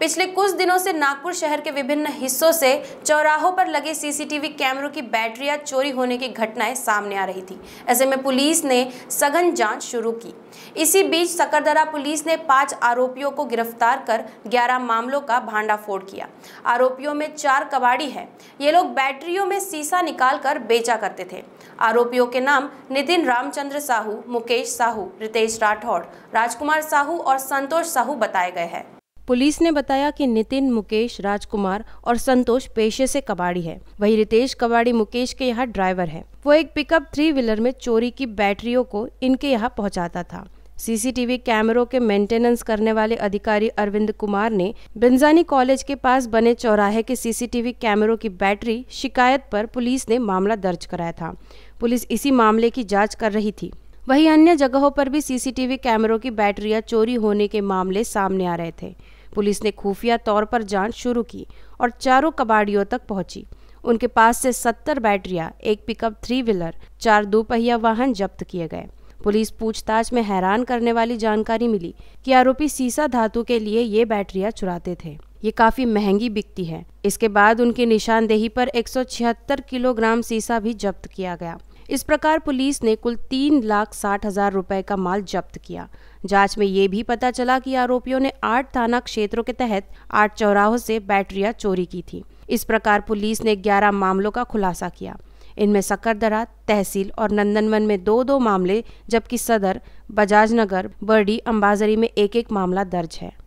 पिछले कुछ दिनों से नागपुर शहर के विभिन्न हिस्सों से चौराहों पर लगे सीसीटीवी कैमरों की बैटरियां चोरी होने की घटनाएं सामने आ रही थी ऐसे में पुलिस ने सघन जांच शुरू की इसी बीच सकरदरा पुलिस ने पांच आरोपियों को गिरफ्तार कर ग्यारह मामलों का भांडाफोड़ किया आरोपियों में चार कबाड़ी है ये लोग बैटरियों में सीसा निकालकर बेचा करते थे आरोपियों के नाम नितिन रामचंद्र साहू मुकेश साहू रितेश राठौड़ राजकुमार साहू और संतोष साहू बताए गए हैं पुलिस ने बताया कि नितिन मुकेश राजकुमार और संतोष पेशे से कबाड़ी है वही रितेश कबाड़ी मुकेश के यहाँ ड्राइवर है वो एक पिकअप थ्री व्हीलर में चोरी की बैटरियों को इनके यहाँ पहुँचाता था सीसीटीवी कैमरों के मेंटेनेंस करने वाले अधिकारी अरविंद कुमार ने बिंजानी कॉलेज के पास बने चौराहे के सीसीटीवी कैमरों की बैटरी शिकायत पर पुलिस ने मामला दर्ज कराया था पुलिस इसी मामले की जांच कर रही थी वहीं अन्य जगहों पर भी सीसीटीवी कैमरों की बैटरियां चोरी होने के मामले सामने आ रहे थे पुलिस ने खुफिया तौर पर जांच शुरू की और चारों कबाड़ियों तक पहुंची उनके पास से सत्तर बैटरियां एक पिकअप थ्री व्हीलर चार दोपहिया वाहन जब्त किए गए पुलिस पूछताछ में हैरान करने वाली जानकारी मिली कि आरोपी सीसा धातु के लिए ये बैटरियां चुराते थे ये काफी महंगी बिकती है इसके बाद उनकी निशानदेही पर 176 किलोग्राम सीसा भी जब्त किया गया इस प्रकार पुलिस ने कुल तीन लाख साठ हजार रुपए का माल जब्त किया जांच में ये भी पता चला कि आरोपियों ने आठ थाना क्षेत्रों के तहत आठ चौराहों से बैटरियां चोरी की थी इस प्रकार पुलिस ने ग्यारह मामलों का खुलासा किया इनमें सकरदरा तहसील और नंदनवन में दो दो मामले जबकि सदर बजाज नगर बर्डी अंबाजरी में एक एक मामला दर्ज है